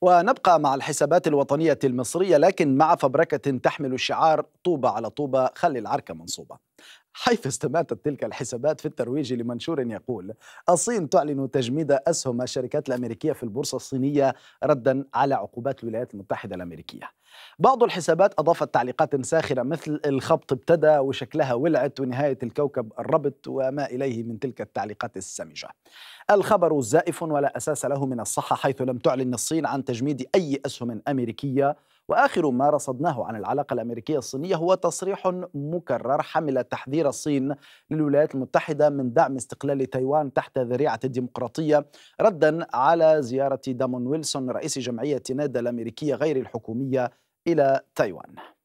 ونبقى مع الحسابات الوطنية المصرية لكن مع فبركة تحمل الشعار طوبى على طوبى خلي العركة منصوبة حيث استماتت تلك الحسابات في الترويج لمنشور يقول الصين تعلن تجميد أسهم الشركات الأمريكية في البورصة الصينية ردا على عقوبات الولايات المتحدة الأمريكية بعض الحسابات أضافت تعليقات ساخرة مثل الخبط ابتدى وشكلها ولعت ونهاية الكوكب الربط وما إليه من تلك التعليقات السمجة الخبر زائف ولا أساس له من الصحة حيث لم تعلن الصين عن تجميد أي أسهم أمريكية واخر ما رصدناه عن العلاقه الامريكيه الصينيه هو تصريح مكرر حمل تحذير الصين للولايات المتحده من دعم استقلال تايوان تحت ذريعه الديمقراطيه ردا على زياره دامون ويلسون رئيس جمعيه نادا الامريكيه غير الحكوميه الى تايوان